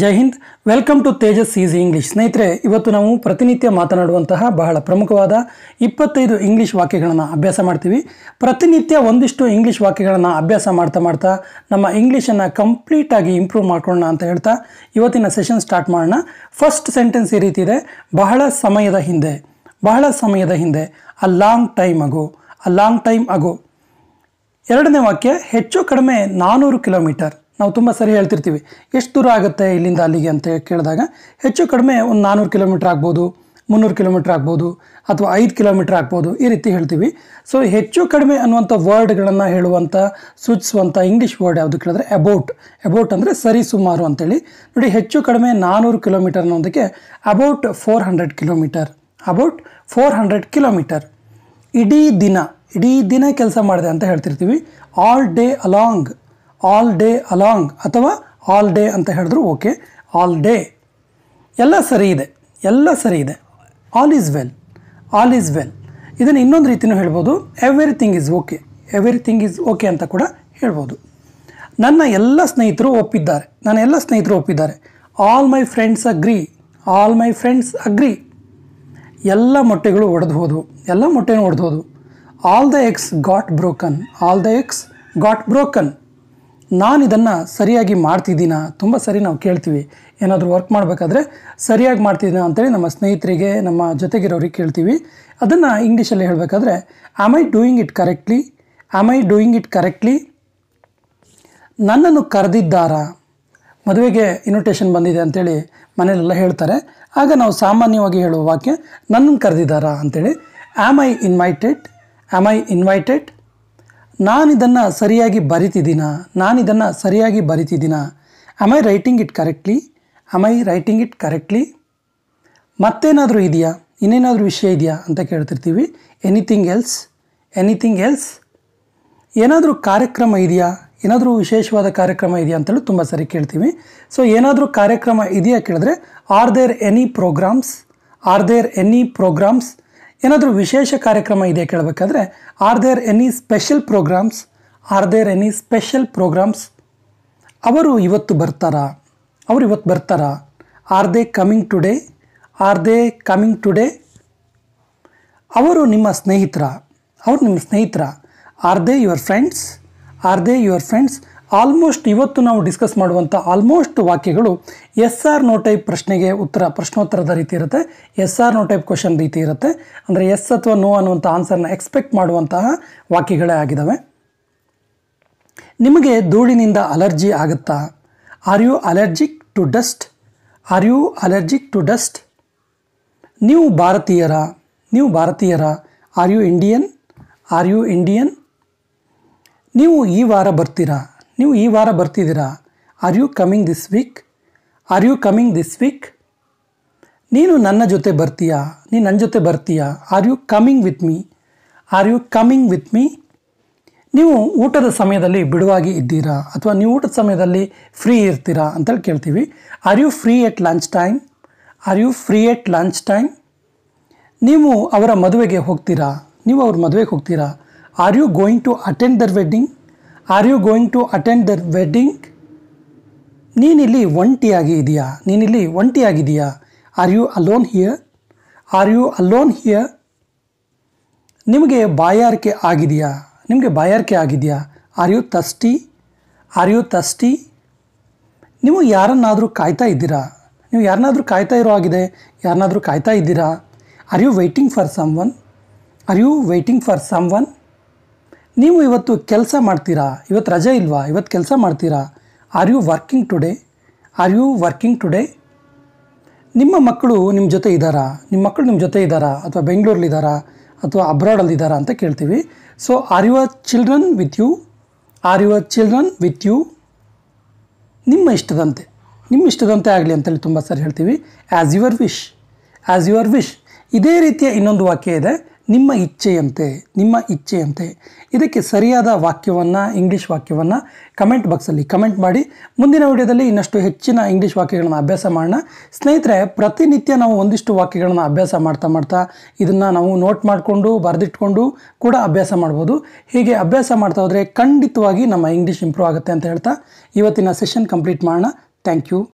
Jai Hind welcome to Tejas easy English ಸ್ನೇಹಿತರೆ ಇವತ್ತು ನಾವು ಪ್ರತಿನಿತ್ಯ ಮಾತನಾಡುವಂತಹ ಬಹಳ ಪ್ರಮುಖವಾದ ಇಪ್ಪತ್ತೈದು ಇಂಗ್ಲೀಷ್ ವಾಕ್ಯಗಳನ್ನು ಅಭ್ಯಾಸ ಮಾಡ್ತೀವಿ ಪ್ರತಿನಿತ್ಯ ಒಂದಿಷ್ಟು ಇಂಗ್ಲೀಷ್ ವಾಕ್ಯಗಳನ್ನು ಅಭ್ಯಾಸ ಮಾಡ್ತಾ ಮಾಡ್ತಾ ನಮ್ಮ ಇಂಗ್ಲೀಷನ್ನು ಕಂಪ್ಲೀಟಾಗಿ ಇಂಪ್ರೂವ್ ಮಾಡ್ಕೊಳ್ಳೋಣ ಅಂತ ಹೇಳ್ತಾ ಇವತ್ತಿನ ಸೆಷನ್ ಸ್ಟಾರ್ಟ್ ಮಾಡೋಣ ಫಸ್ಟ್ ಸೆಂಟೆನ್ಸ್ ಈ ರೀತಿ ಇದೆ ಬಹಳ ಸಮಯದ ಹಿಂದೆ ಬಹಳ ಸಮಯದ ಹಿಂದೆ a long time ago a long time ago ಎರಡನೇ ವಾಕ್ಯ ಹೆಚ್ಚು ಕಡಿಮೆ ನಾನ್ನೂರು ಕಿಲೋಮೀಟರ್ ನಾವು ತುಂಬ ಸರಿ ಹೇಳ್ತಿರ್ತೀವಿ ಎಷ್ಟು ದೂರ ಆಗುತ್ತೆ ಇಲ್ಲಿಂದ ಅಲ್ಲಿಗೆ ಅಂತ ಕೇಳಿದಾಗ ಹೆಚ್ಚು ಕಡಿಮೆ ಒಂದು ನಾನ್ನೂರು ಕಿಲೋಮೀಟ್ರ್ ಆಗ್ಬೋದು ಮುನ್ನೂರು ಕಿಲೋಮೀಟ್ರ್ ಆಗ್ಬೋದು ಅಥವಾ ಐದು ಕಿಲೋಮೀಟ್ರ್ ಆಗ್ಬೋದು ಈ ರೀತಿ ಹೇಳ್ತೀವಿ ಸೊ ಹೆಚ್ಚು ಕಡಿಮೆ ಅನ್ನುವಂಥ ವರ್ಡ್ಗಳನ್ನು ಹೇಳುವಂಥ ಸೂಚಿಸುವಂಥ ಇಂಗ್ಲೀಷ್ ವರ್ಡ್ ಯಾವುದು ಕೇಳಿದ್ರೆ ಅಬೌಟ್ ಅಬೌಟ್ ಅಂದರೆ ಸರಿ ಸುಮಾರು ಅಂತೇಳಿ ನೋಡಿ ಹೆಚ್ಚು ಕಡಿಮೆ ನಾನ್ನೂರು ಕಿಲೋಮೀಟರ್ ಅನ್ನೋದಕ್ಕೆ about four hundred kilometre about four hundred kilometre ಇಡೀ ದಿನ ಇಡೀ ದಿನ ಕೆಲಸ ಮಾಡಿದೆ ಅಂತ ಹೇಳ್ತಿರ್ತೀವಿ all day along all day along ಅಥವಾ ಆಲ್ ಡೇ ಅಂತ ಹೇಳಿದ್ರು ಓಕೆ ಆಲ್ ಡೇ ಎಲ್ಲ ಸರಿ ಇದೆ ಎಲ್ಲ ಸರಿ ಇದೆ all is well all is well ಇದನ್ನು ಇನ್ನೊಂದು ರೀತಿಯೂ ಹೇಳ್ಬೋದು everything is okay thing is okay ಅಂತ ಕೂಡ ಹೇಳ್ಬೋದು ನನ್ನ ಎಲ್ಲ ಸ್ನೇಹಿತರು ಒಪ್ಪಿದ್ದಾರೆ ನನ್ನ ಎಲ್ಲ ಸ್ನೇಹಿತರು ಒಪ್ಪಿದ್ದಾರೆ all my friends agree all my friends agree ಎಲ್ಲ ಮೊಟ್ಟೆಗಳು ಒಡೆದು ಹೋದವು ಎಲ್ಲ ಮೊಟ್ಟೆನೂ ಒಡೆದು ಹೋದವು all the eggs got broken all the eggs got broken ನಾನು ಇದನ್ನು ಸರಿಯಾಗಿ ಮಾಡ್ತಿದ್ದೀನ ತುಂಬ ಸರಿ ನಾವು ಕೇಳ್ತೀವಿ ಏನಾದರೂ ವರ್ಕ್ ಮಾಡಬೇಕಾದ್ರೆ ಸರಿಯಾಗಿ ಮಾಡ್ತಿದ್ದೀನ ಅಂತೇಳಿ ನಮ್ಮ ಸ್ನೇಹಿತರಿಗೆ ನಮ್ಮ ಜೊತೆಗಿರೋರಿಗೆ ಕೇಳ್ತೀವಿ ಅದನ್ನು ಇಂಗ್ಲೀಷಲ್ಲಿ ಹೇಳಬೇಕಾದ್ರೆ am I doing it correctly am I doing it correctly ನನ್ನನ್ನು ಕರೆದಿದ್ದಾರಾ ಮದುವೆಗೆ ಇನ್ವಿಟೇಷನ್ ಬಂದಿದೆ ಅಂತೇಳಿ ಮನೇಲೆಲ್ಲ ಹೇಳ್ತಾರೆ ಆಗ ನಾವು ಸಾಮಾನ್ಯವಾಗಿ ಹೇಳುವ ವಾಕ್ಯ ನನ್ನನ್ನು ಕರೆದಿದ್ದಾರಾ ಅಂತೇಳಿ am I invited am I invited ನಾನಿದನ್ನು ಸರಿಯಾಗಿ ಬರಿತಿದ್ದೀನ ನಾನಿದನ್ನು ಸರಿಯಾಗಿ ಬರಿತಿದ್ದೀನ I writing it correctly I writing it correctly ಮತ್ತೇನಾದರೂ ಇದೆಯಾ ಇನ್ನೇನಾದರೂ ವಿಷಯ ಇದೆಯಾ ಅಂತ ಕೇಳ್ತಿರ್ತೀವಿ ಎನಿಥಿಂಗ್ ಎಲ್ಸ್ ಎನಿಥಿಂಗ್ ಎಲ್ಸ್ ಏನಾದರೂ ಕಾರ್ಯಕ್ರಮ ಇದೆಯಾ ಏನಾದರೂ ವಿಶೇಷವಾದ ಕಾರ್ಯಕ್ರಮ ಇದೆಯಾ ಅಂತೇಳಿ ತುಂಬ ಸರಿ ಕೇಳ್ತೀವಿ ಸೊ ಏನಾದರೂ ಕಾರ್ಯಕ್ರಮ ಇದೆಯಾ ಕೇಳಿದ್ರೆ are there any programmes are there any programmes ಏನಾದರೂ ವಿಶೇಷ ಕಾರ್ಯಕ್ರಮ ಇದೆ ಕೇಳಬೇಕಾದ್ರೆ are there any special programmes are there any special programmes ಅವರು ಇವತ್ತು ಬರ್ತಾರಾ ಅವರು ಇವತ್ತು ಬರ್ತಾರಾ are they coming today are they coming today ಅವರು ನಿಮ್ಮ ಸ್ನೇಹಿತರ ಅವರು ನಿಮ್ಮ ಸ್ನೇಹಿತರ are they your friends are they your friends almost ಇವತ್ತು ನಾವು ಡಿಸ್ಕಸ್ ಮಾಡುವಂಥ ಆಲ್ಮೋಸ್ಟ್ ವಾಕ್ಯಗಳು ಎಸ್ ಆರ್ ನೋ ಟೈಪ್ ಪ್ರಶ್ನೆಗೆ ಉತ್ತರ ಪ್ರಶ್ನೋತ್ತರದ ರೀತಿ ಇರುತ್ತೆ yes or no type question ರೀತಿ ಇರುತ್ತೆ ಅಂದರೆ ಎಸ್ ಅಥವಾ ನೋ ಅನ್ನುವಂಥ ಆನ್ಸರ್ನ ಎಕ್ಸ್ಪೆಕ್ಟ್ ಮಾಡುವಂತಹ ವಾಕ್ಯಗಳೇ ಆಗಿದ್ದಾವೆ ನಿಮಗೆ ಧೂಳಿನಿಂದ ಅಲರ್ಜಿ ಆಗುತ್ತಾ are you allergic to dust are you allergic to dust ನೀವು ಭಾರತೀಯರ ನೀವು ಭಾರತೀಯರ are you Indian are you Indian ನೀವು ಈ ವಾರ ಬರ್ತೀರಾ ನೀವು ಈ ವಾರ ಬರ್ತಿದ್ದೀರಾ are you coming this week are you coming this week ನೀನು ನನ್ನ ಜೊತೆ ಬರ್ತೀಯಾ ನೀನು ನನ್ನ ಜೊತೆ ಬರ್ತೀಯಾ are you coming with me are you coming with me ನೀವು ಊಟದ ಸಮಯದಲ್ಲಿ ಬಿಡುವಾಗಿ ಇದ್ದೀರಾ ಅಥವಾ ನೀವು ಊಟದ ಸಮಯದಲ್ಲಿ ಫ್ರೀ ಇರ್ತೀರಾ ಅಂತೇಳಿ ಕೇಳ್ತೀವಿ are you free at lunch time are you free at lunch time ನೀವು ಅವರ ಮದುವೆಗೆ ಹೋಗ್ತೀರಾ ನೀವು ಅವ್ರ ಮದುವೆಗೆ ಹೋಗ್ತೀರಾ are you going to attend their wedding are you going to attend their wedding ನೀನಿಲ್ಲಿ ಒಂಟಿಯಾಗಿ ಇದೆಯಾ ನೀನಿಲ್ಲಿ ಒಂಟಿಯಾಗಿದೆಯಾ are you alone here are you alone here ನಿಮಗೆ ಬಾಯಾರಿಕೆ ಆಗಿದೆಯಾ ನಿಮಗೆ ಬಾಯಾರಿಕೆ ಆಗಿದೆಯಾ are you thirsty are you thirsty ನೀವು ಯಾರನ್ನಾದರೂ ಕಾಯ್ತಾ ಇದ್ದೀರಾ ನೀವು ಯಾರನ್ನಾದರೂ ಕಾಯ್ತಾ ಇರೋ ಆಗಿದೆ ಯಾರನ್ನಾದರೂ ಕಾಯ್ತಾ ಇದ್ದೀರಾ are you waiting for someone are you waiting for someone ನೀವು ಇವತ್ತು ಕೆಲಸ ಮಾಡ್ತೀರಾ ಇವತ್ತು ರಜೆ ಇಲ್ವಾ ಇವತ್ತು ಕೆಲಸ ಮಾಡ್ತೀರಾ are you working today are you working today ನಿಮ್ಮ ಮಕ್ಕಳು ನಿಮ್ಮ ಜೊತೆ ಇದ್ದಾರಾ ನಿಮ್ಮ ಮಕ್ಕಳು ನಿಮ್ಮ ಜೊತೆ ಇದ್ದಾರಾ ಅಥವಾ ಬೆಂಗಳೂರಲ್ಲಿದ್ದಾರಾ ಅಥವಾ ಅಬ್ರಾಡಲ್ಲಿದ್ದಾರಾ ಅಂತ ಕೇಳ್ತೀವಿ so are your children with you are your children with you ನಿಮ್ಮ ಇಷ್ಟದಂತೆ ನಿಮ್ಮ ಇಷ್ಟದಂತೆ ಆಗಲಿ ಅಂತೇಳಿ ತುಂಬ ಸರಿ ಹೇಳ್ತೀವಿ as your wish as your wish ಇದೇ ರೀತಿಯ ಇನ್ನೊಂದು ವಾಕ್ಯ ಇದೆ ನಿಮ್ಮ ಇಚ್ಛೆಯಂತೆ ನಿಮ್ಮ ಇಚ್ಛೆಯಂತೆ ಇದಕ್ಕೆ ಸರಿಯಾದ ವಾಕ್ಯವನ್ನು ಇಂಗ್ಲೀಷ್ ವಾಕ್ಯವನ್ನು ಕಮೆಂಟ್ ಬಾಕ್ಸಲ್ಲಿ ಕಮೆಂಟ್ ಮಾಡಿ ಮುಂದಿನ ವಿಡಿಯೋದಲ್ಲಿ ಇನ್ನಷ್ಟು ಹೆಚ್ಚಿನ ಇಂಗ್ಲೀಷ್ ವಾಕ್ಯಗಳನ್ನು ಅಭ್ಯಾಸ ಮಾಡೋಣ ಸ್ನೇಹಿತರೆ ಪ್ರತಿನಿತ್ಯ ನಾವು ಒಂದಿಷ್ಟು ವಾಕ್ಯಗಳನ್ನು ಅಭ್ಯಾಸ ಮಾಡ್ತಾ ಮಾಡ್ತಾ ಇದನ್ನು ನಾವು ನೋಟ್ ಮಾಡಿಕೊಂಡು ಬರೆದಿಟ್ಕೊಂಡು ಕೂಡ ಅಭ್ಯಾಸ ಮಾಡ್ಬೋದು ಹೀಗೆ ಅಭ್ಯಾಸ ಮಾಡ್ತಾ ಹೋದರೆ ಖಂಡಿತವಾಗಿ ನಮ್ಮ ಇಂಗ್ಲೀಷ್ ಇಂಪ್ರೂವ್ ಆಗುತ್ತೆ ಅಂತ ಹೇಳ್ತಾ ಇವತ್ತಿನ ಸೆಷನ್ ಕಂಪ್ಲೀಟ್ ಮಾಡೋಣ ಥ್ಯಾಂಕ್ ಯು